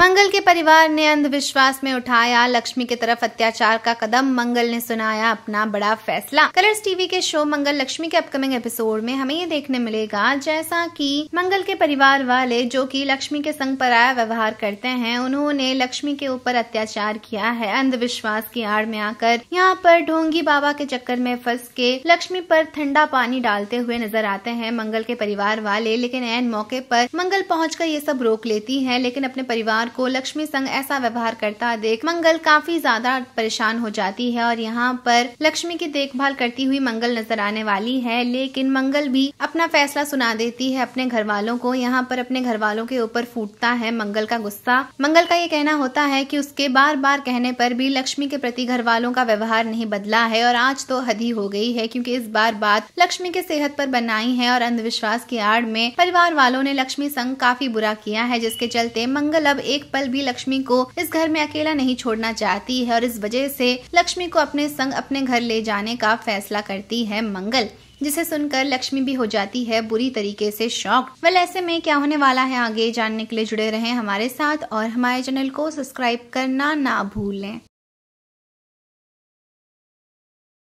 मंगल के परिवार ने अंधविश्वास में उठाया लक्ष्मी की तरफ अत्याचार का कदम मंगल ने सुनाया अपना बड़ा फैसला कलर्स टीवी के शो मंगल लक्ष्मी के अपकमिंग एपिसोड में हमें ये देखने मिलेगा जैसा कि मंगल के परिवार वाले जो कि लक्ष्मी के संग पराया व्यवहार करते हैं उन्होंने लक्ष्मी के ऊपर अत्याचार किया है अंधविश्वास की आड़ में आकर यहाँ पर ढोंगी बाबा के चक्कर में फंस के लक्ष्मी पर ठंडा पानी डालते हुए नजर आते हैं मंगल के परिवार वाले लेकिन एन मौके पर मंगल पहुंचकर ये सब रोक लेती है लेकिन अपने परिवार कुमार को लक्ष्मी संग ऐसा व्यवहार करता देख मंगल काफी ज्यादा परेशान हो जाती है और यहाँ पर लक्ष्मी की देखभाल करती हुई मंगल नजर आने वाली है लेकिन मंगल भी अपना फैसला सुना देती है अपने घर वालों को यहाँ पर अपने घर वालों के ऊपर फूटता है मंगल का गुस्सा मंगल का ये कहना होता है की उसके बार बार कहने पर भी लक्ष्मी के प्रति घर वालों का व्यवहार नहीं बदला है और आज तो हदी हो गई है क्योंकि इस बार बात लक्ष्मी के सेहत पर बनाई है और अंधविश्वास की आड़ में परिवार वालों ने लक्ष्मी संग काफी बुरा किया है जिसके चलते मंगल अब एक एक पल भी लक्ष्मी को इस घर में अकेला नहीं छोड़ना चाहती है और इस वजह से लक्ष्मी को अपने संग अपने घर ले जाने का फैसला करती है मंगल जिसे सुनकर लक्ष्मी भी हो जाती है बुरी तरीके से शॉक वेल ऐसे में क्या होने वाला है आगे जानने के लिए जुड़े रहें हमारे साथ और हमारे चैनल को सब्सक्राइब करना ना भूलें